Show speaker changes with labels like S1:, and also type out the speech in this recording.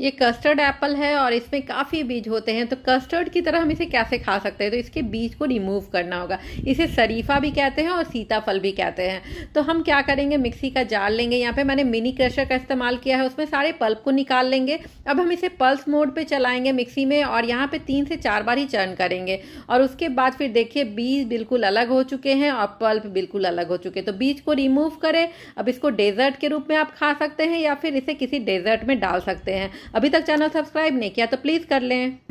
S1: ये custard Apple है और इसमें काफ़ी बीज होते हैं तो कस्टर्ड की तरह हम इसे कैसे खा सकते हैं तो इसके बीज को रिमूव करना होगा इसे शरीफा भी कहते हैं और सीताफल भी कहते हैं तो हम क्या करेंगे मिक्सी का जार लेंगे यहाँ पे मैंने मिनी क्रशर का इस्तेमाल किया है उसमें सारे पल्प को निकाल लेंगे अब हम इसे पल्स मोड पर चलाएंगे मिक्सी में और यहाँ पर तीन से चार बार ही चर्न करेंगे और उसके बाद फिर देखिए बीज बिल्कुल अलग हो चुके हैं और पल्प बिल्कुल अलग हो चुके हैं तो बीज को रिमूव करें अब इसको डेजर्ट के रूप में आप खा सकते हैं या फिर इसे किसी डेजर्ट में डाल सकते हैं अभी तक चैनल सब्सक्राइब नहीं किया तो प्लीज़ कर लें